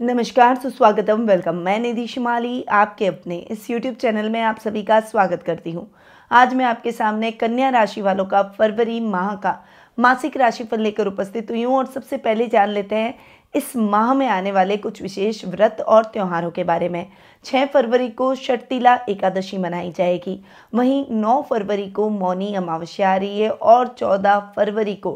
नमस्कार सुस्वागतम वेलकम मैं निधि शिमाली आपके अपने इस YouTube चैनल में आप सभी का स्वागत करती हूँ आज मैं आपके सामने कन्या राशि वालों का फरवरी माह का मासिक राशिफल लेकर उपस्थित हुई हूँ और सबसे पहले जान लेते हैं इस माह में आने वाले कुछ विशेष व्रत और त्योहारों के बारे में 6 फरवरी को शटतिला एकादशी मनाई जाएगी वहीं 9 फरवरी को मौनी अमावस्या आ रही है और 14 फरवरी को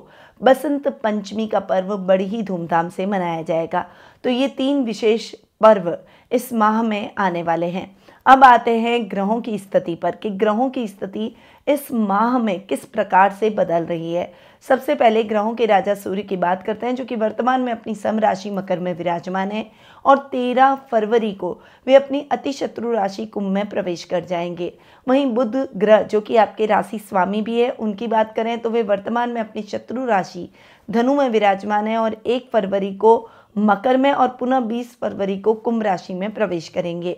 बसंत पंचमी का पर्व बड़ी ही धूमधाम से मनाया जाएगा तो ये तीन विशेष पर्व इस माह में आने वाले हैं अब आते हैं ग्रहों की स्थिति पर कि ग्रहों की स्थिति इस माह में किस प्रकार से बदल रही है सबसे पहले ग्रहों के राजा सूर्य की बात करते हैं जो कि वर्तमान में अपनी सम राशि मकर में विराजमान है और 13 फरवरी को वे अपनी अति शत्रु राशि कुंभ में प्रवेश कर जाएंगे वहीं बुध ग्रह जो कि आपके राशि स्वामी भी है उनकी बात करें तो वे वर्तमान में अपनी शत्रु राशि धनु में विराजमान है और एक फरवरी को मकर में और पुनः बीस फरवरी को कुंभ राशि में प्रवेश करेंगे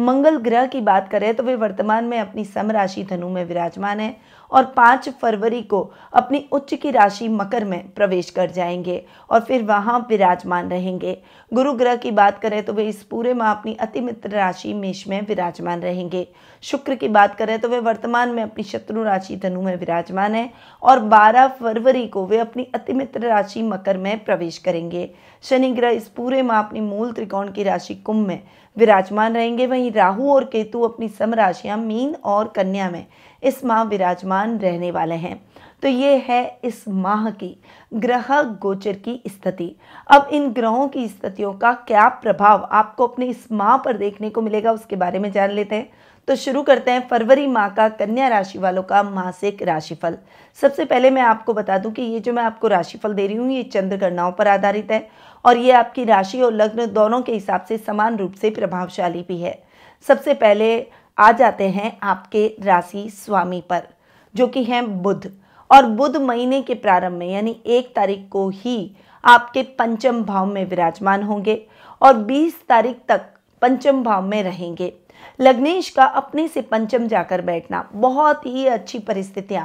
मंगल ग्रह की बात करें तो वे वर्तमान में अपनी सम राशि धनु में विराजमान है और 5 फरवरी को अपनी उच्च की राशि मकर में प्रवेश कर जाएंगे और फिर वहां विराजमान रहेंगे गुरु ग्रह की बात करें तो वे इस पूरे माह अपनी अति मित्र राशि मेष में विराजमान रहेंगे शुक्र की बात करें तो वे वर्तमान में अपनी शत्रु राशि धनु में विराजमान है और 12 फरवरी को वे अपनी अति मित्र राशि मकर में प्रवेश करेंगे शनि ग्रह इस पूरे माह अपनी मूल त्रिकोण की राशि कुंभ में विराजमान रहेंगे वहीं राहु और केतु अपनी सम राशियां मीन और कन्या में इस माह विराजमान रहने वाले हैं तो ये है इस माह की ग्रह गोचर की स्थिति अब इन ग्रहों की स्थितियों का क्या प्रभाव आपको अपने इस माह पर देखने को मिलेगा उसके बारे में जान लेते हैं तो शुरू करते हैं फरवरी माह का कन्या राशि वालों का मासिक राशिफल सबसे पहले मैं आपको बता दूं कि ये जो मैं आपको राशिफल दे रही हूँ ये चंद्र गणनाओं पर आधारित है और ये आपकी राशि और लग्न दोनों के हिसाब से समान रूप से प्रभावशाली भी है सबसे पहले आ जाते हैं आपके राशि स्वामी पर जो कि हैं बुध और बुध महीने के प्रारंभ में यानी एक तारीख को ही आपके पंचम भाव में विराजमान होंगे और 20 तारीख तक पंचम भाव में रहेंगे लग्नेश का अपने से पंचम जाकर बैठना बहुत ही अच्छी परिस्थितियां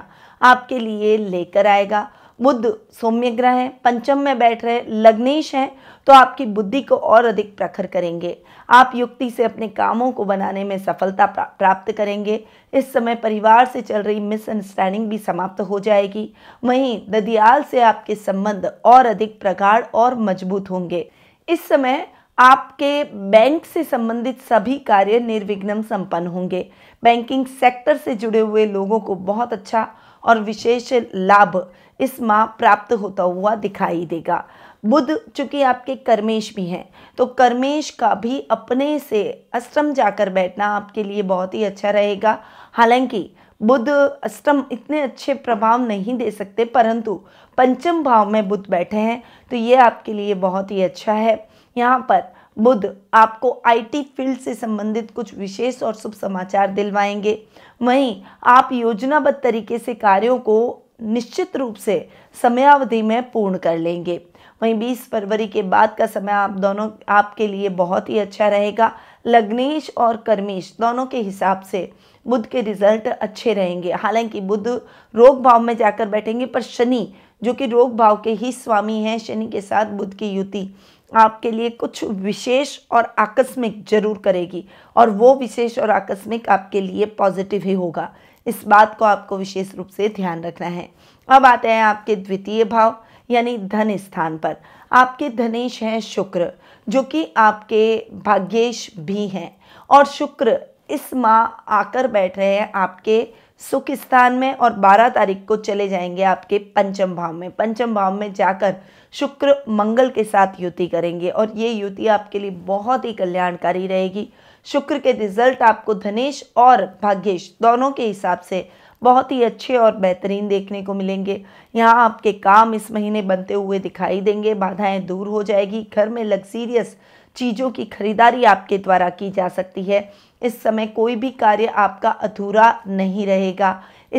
आपके लिए लेकर आएगा बुद्ध सौम्य ग्रह है पंचम में बैठ रहे लग्नेश हैं तो आपकी बुद्धि को और अधिक प्रखर करेंगे आप युक्ति से अपने कामों को बनाने में सफलता प्राप्त करेंगे इस समय परिवार से चल रही मिसअंडरस्टैंडिंग भी समाप्त हो जाएगी वहीं ददियाल से आपके संबंध और अधिक प्रगाढ़ और मजबूत होंगे इस समय आपके बैंक से संबंधित सभी कार्य निर्विघ्न संपन्न होंगे बैंकिंग सेक्टर से जुड़े हुए लोगों को बहुत अच्छा और विशेष लाभ इस माह प्राप्त होता हुआ दिखाई देगा बुध चूंकि आपके कर्मेश भी हैं तो कर्मेश का भी अपने से अष्टम जाकर बैठना आपके लिए बहुत ही अच्छा रहेगा हालांकि बुध अष्टम इतने अच्छे प्रभाव नहीं दे सकते परंतु पंचम भाव में बुध बैठे हैं तो ये आपके लिए बहुत ही अच्छा है यहाँ पर बुध आपको आईटी फील्ड से संबंधित कुछ विशेष और शुभ समाचार दिलवाएंगे वहीं आप योजनाबद्ध तरीके से कार्यों को निश्चित रूप से समयावधि में पूर्ण कर लेंगे वहीं 20 फरवरी के बाद का समय आप दोनों आपके लिए बहुत ही अच्छा रहेगा लग्नेश और कर्मेश दोनों के हिसाब से बुध के रिजल्ट अच्छे रहेंगे हालांकि बुध रोग भाव में जाकर बैठेंगे पर शनि जो कि रोग भाव के ही स्वामी हैं शनि के साथ बुध की युति आपके लिए कुछ विशेष और आकस्मिक जरूर करेगी और वो विशेष और आकस्मिक आपके लिए पॉजिटिव ही होगा इस बात को आपको विशेष रूप से ध्यान रखना है अब आते हैं आपके द्वितीय भाव यानी धन स्थान पर आपके धनेश हैं शुक्र जो कि आपके भाग्येश भी हैं और शुक्र इस माह आकर बैठ रहे हैं आपके सुख स्थान में और 12 तारीख को चले जाएंगे आपके पंचम भाव में पंचम भाव में जाकर शुक्र मंगल के साथ युति करेंगे और ये युति आपके लिए बहुत ही कल्याणकारी रहेगी शुक्र के रिजल्ट आपको धनेश और भाग्यश दोनों के हिसाब से बहुत ही अच्छे और बेहतरीन देखने को मिलेंगे यहाँ आपके काम इस महीने बनते हुए दिखाई देंगे बाधाएं दूर हो जाएगी घर में लग्जीरियस चीज़ों की खरीदारी आपके द्वारा की जा सकती है इस समय कोई भी कार्य आपका अधूरा नहीं रहेगा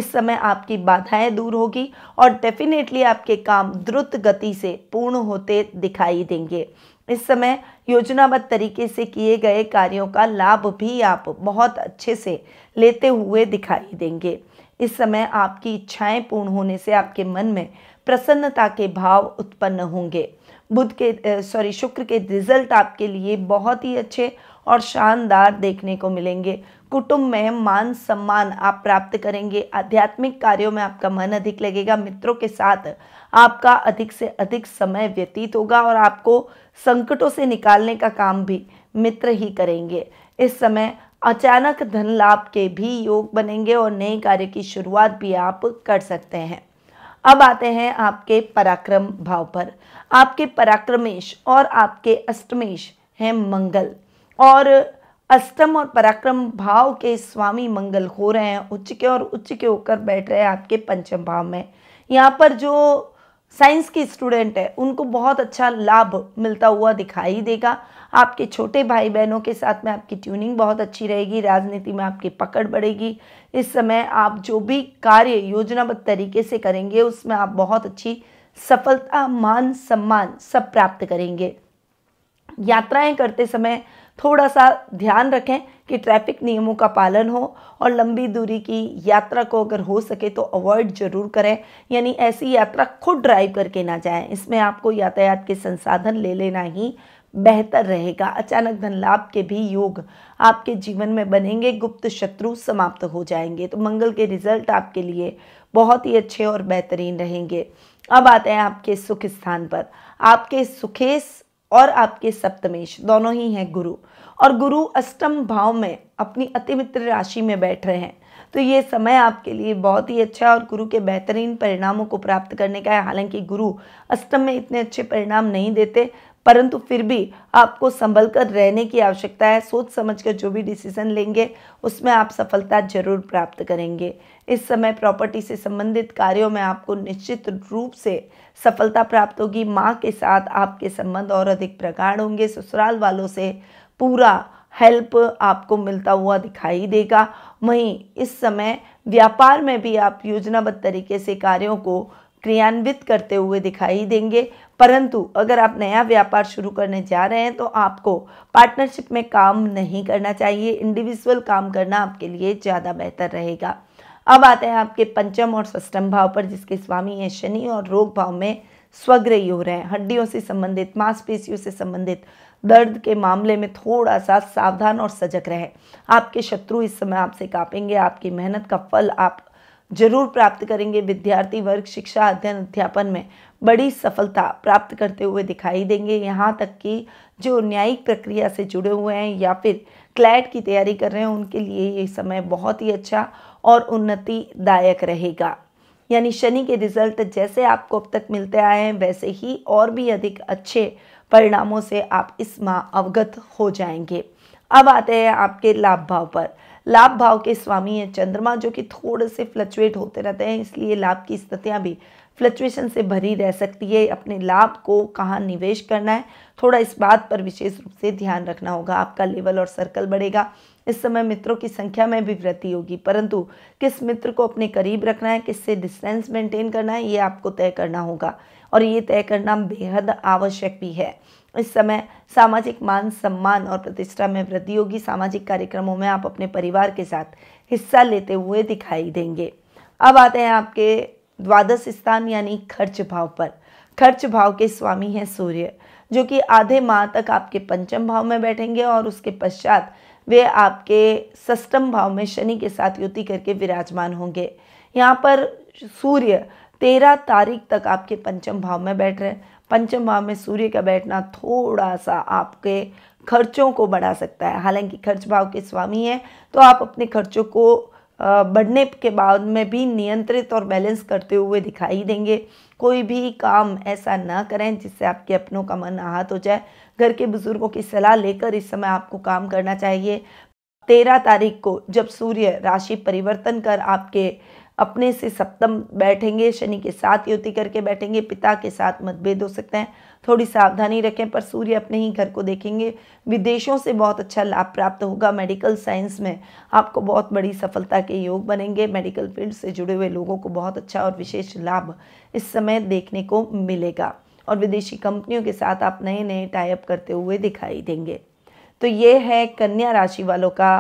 इस समय आपकी बाधाएं दूर होगी और डेफिनेटली आपके काम द्रुत गति से पूर्ण होते दिखाई देंगे इस समय योजनाबद्ध तरीके से किए गए कार्यों का लाभ भी आप बहुत अच्छे से लेते हुए दिखाई देंगे इस समय आपकी इच्छाएं पूर्ण होने से आपके मन में प्रसन्नता के भाव उत्पन्न होंगे बुध के सॉरी शुक्र के रिजल्ट आपके लिए बहुत ही अच्छे और शानदार देखने को मिलेंगे कुटुंब में मान सम्मान आप प्राप्त करेंगे आध्यात्मिक कार्यों में आपका मन अधिक लगेगा मित्रों के साथ आपका अधिक से अधिक समय व्यतीत होगा और आपको संकटों से निकालने का काम भी मित्र ही करेंगे इस समय अचानक धन लाभ के भी योग बनेंगे और नए कार्य की शुरुआत भी आप कर सकते हैं अब आते हैं आपके पराक्रम भाव पर आपके पराक्रमेश और आपके अष्टमेश हैं मंगल और अष्टम और पराक्रम भाव के स्वामी मंगल हो रहे हैं उच्च के और उच्च के होकर बैठ रहे हैं आपके पंचम भाव में यहाँ पर जो साइंस के स्टूडेंट है उनको बहुत अच्छा लाभ मिलता हुआ दिखाई देगा आपके छोटे भाई बहनों के साथ में आपकी ट्यूनिंग बहुत अच्छी रहेगी राजनीति में आपकी पकड़ बढ़ेगी इस समय आप जो भी कार्य योजनाबद्ध तरीके से करेंगे उसमें आप बहुत अच्छी सफलता मान सम्मान सब प्राप्त करेंगे यात्राएं करते समय थोड़ा सा ध्यान रखें कि ट्रैफिक नियमों का पालन हो और लंबी दूरी की यात्रा को अगर हो सके तो अवॉइड जरूर करें यानी ऐसी यात्रा खुद ड्राइव करके ना जाएं इसमें आपको यातायात के संसाधन ले लेना ही बेहतर रहेगा अचानक धन लाभ के भी योग आपके जीवन में बनेंगे गुप्त शत्रु समाप्त हो जाएंगे तो मंगल के रिजल्ट आपके लिए बहुत ही अच्छे और बेहतरीन रहेंगे अब आते हैं आपके सुख स्थान पर आपके सुखेश और आपके सप्तमेश दोनों ही हैं गुरु और गुरु अष्टम भाव में अपनी अति मित्र राशि में बैठ रहे हैं तो ये समय आपके लिए बहुत ही अच्छा और गुरु के बेहतरीन परिणामों को प्राप्त करने का है हालांकि गुरु अष्टम में इतने अच्छे परिणाम नहीं देते परंतु फिर भी आपको संभल कर रहने की आवश्यकता है सोच समझ कर जो भी डिसीजन लेंगे उसमें आप सफलता जरूर प्राप्त करेंगे इस समय प्रॉपर्टी से संबंधित कार्यों में आपको निश्चित रूप से सफलता प्राप्त होगी माँ के साथ आपके संबंध और अधिक प्रगाढ़ होंगे ससुराल वालों से पूरा हेल्प आपको मिलता हुआ दिखाई देगा वहीं इस समय व्यापार में भी आप योजनाबद्ध तरीके से कार्यों को क्रियान्वित करते हुए दिखाई देंगे परंतु अगर आप नया व्यापार शुरू करने जा रहे हैं तो आपको पार्टनरशिप में काम नहीं करना चाहिए इंडिविजुअल काम करना आपके लिए ज़्यादा बेहतर रहेगा अब आते हैं आपके पंचम और सष्टम भाव पर जिसके स्वामी हैं शनि और रोग भाव में स्वग्रही हो रहे हैं हड्डियों से संबंधित मांसपेशियों से संबंधित दर्द के मामले में थोड़ा सा सावधान और सजग रहे आपके शत्रु इस समय आपसे कापेंगे आपकी मेहनत का फल आप जरूर प्राप्त करेंगे विद्यार्थी वर्ग शिक्षा अध्ययन अध्यापन में बड़ी सफलता प्राप्त करते हुए दिखाई देंगे यहाँ तक कि जो न्यायिक प्रक्रिया से जुड़े हुए हैं या फिर क्लैट की तैयारी कर रहे हैं उनके लिए ये समय बहुत ही अच्छा और उन्नतिदायक रहेगा यानी शनि के रिजल्ट जैसे आपको अब तक मिलते आए हैं वैसे ही और भी अधिक अच्छे परिणामों से आप इस माह अवगत हो जाएंगे अब आते हैं आपके लाभ भाव पर लाभ भाव के स्वामी है चंद्रमा जो कि थोड़े से फ्लक्चुएट होते रहते हैं इसलिए लाभ की स्थितियाँ भी फ्लक्चुएशन से भरी रह सकती है अपने लाभ को कहाँ निवेश करना है थोड़ा इस बात पर विशेष रूप से ध्यान रखना होगा आपका लेवल और सर्कल बढ़ेगा इस समय मित्रों की संख्या में भी वृद्धि होगी परंतु किस मित्र को अपने करीब रखना है किससे डिस्टेंस मेंटेन करना है ये आपको तय करना होगा और ये तय करना बेहद आवश्यक भी है इस समय सामाजिक मान सम्मान और प्रतिष्ठा में वृद्धि होगी सामाजिक कार्यक्रमों में आप अपने परिवार के साथ हिस्सा लेते हुए दिखाई देंगे अब आते हैं आपके द्वादश स्थान यानी खर्च भाव पर खर्च भाव के स्वामी हैं सूर्य जो कि आधे माह तक आपके पंचम भाव में बैठेंगे और उसके पश्चात वे आपके सष्टम भाव में शनि के साथ युति करके विराजमान होंगे यहाँ पर सूर्य तेरह तारीख तक आपके पंचम भाव में बैठ रहे हैं पंचम भाव में सूर्य का बैठना थोड़ा सा आपके खर्चों को बढ़ा सकता है हालांकि खर्च भाव के स्वामी हैं तो आप अपने खर्चों को बढ़ने के बाद में भी नियंत्रित और बैलेंस करते हुए दिखाई देंगे कोई भी काम ऐसा ना करें जिससे आपके अपनों का मन आहत हो जाए घर के बुजुर्गों की सलाह लेकर इस समय आपको काम करना चाहिए तेरह तारीख को जब सूर्य राशि परिवर्तन कर आपके अपने से सप्तम बैठेंगे शनि के साथ युति करके बैठेंगे पिता के साथ मतभेद हो सकते हैं थोड़ी सावधानी रखें पर सूर्य अपने ही घर को देखेंगे विदेशों से बहुत अच्छा लाभ प्राप्त होगा मेडिकल साइंस में आपको बहुत बड़ी सफलता के योग बनेंगे मेडिकल फील्ड से जुड़े हुए लोगों को बहुत अच्छा और विशेष लाभ इस समय देखने को मिलेगा और विदेशी कंपनियों के साथ आप नए नए टाइप करते हुए दिखाई देंगे तो ये है कन्या राशि वालों का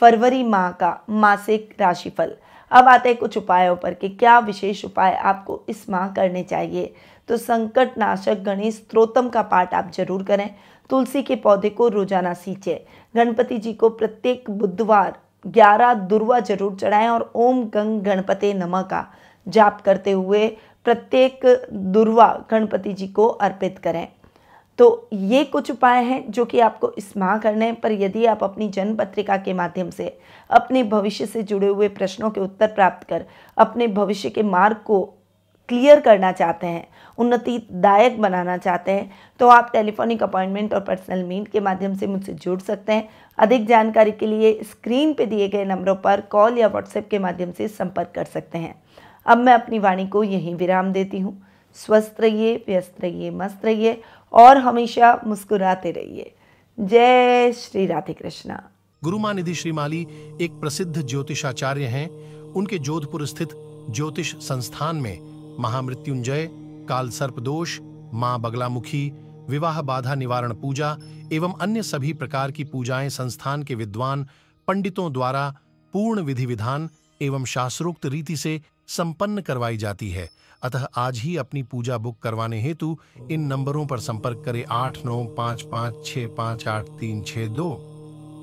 फरवरी माह का मासिक राशिफल अब आते हैं कुछ उपायों पर कि क्या विशेष उपाय आपको इस माह करने चाहिए तो संकट नाशक गणेश स्त्रोतम का पाठ आप जरूर करें तुलसी के पौधे को रोजाना सींचें गणपति जी को प्रत्येक बुधवार ग्यारह दुर्वा जरूर चढ़ाएं और ओम गंग गणपते नमः का जाप करते हुए प्रत्येक दुर्वा गणपति जी को अर्पित करें तो ये कुछ उपाय हैं जो कि आपको इस माह करने हैं पर यदि आप अपनी जन्म पत्रिका के माध्यम से अपने भविष्य से जुड़े हुए प्रश्नों के उत्तर प्राप्त कर अपने भविष्य के मार्ग को क्लियर करना चाहते हैं उन्नतिदायक बनाना चाहते हैं तो आप टेलीफोनिक अपॉइंटमेंट और पर्सनल मीट के माध्यम से मुझसे जुड़ सकते हैं अधिक जानकारी के लिए स्क्रीन पर दिए गए नंबरों पर कॉल या व्हाट्सएप के माध्यम से संपर्क कर सकते हैं अब मैं अपनी वाणी को यहीं विराम देती हूँ स्वस्थ रहिए व्यस्त रहिए मस्त रहिए और हमेशा मुस्कुराते रहिए जय श्री राधे कृष्णा गुरु मानिधि श्रीमाली एक प्रसिद्ध ज्योतिषाचार्य हैं उनके जोधपुर स्थित ज्योतिष संस्थान में महामृत्युंजय काल सर्प दोष माँ बगलामुखी विवाह बाधा निवारण पूजा एवं अन्य सभी प्रकार की पूजाएं संस्थान के विद्वान पंडितों द्वारा पूर्ण विधि विधान एवं शास्त्रोक्त रीति से संपन्न करवाई जाती है अतः आज ही अपनी पूजा बुक करवाने हेतु इन नंबरों पर संपर्क करें आठ नौ पाँच पाँच छः पाँच आठ तीन छः दो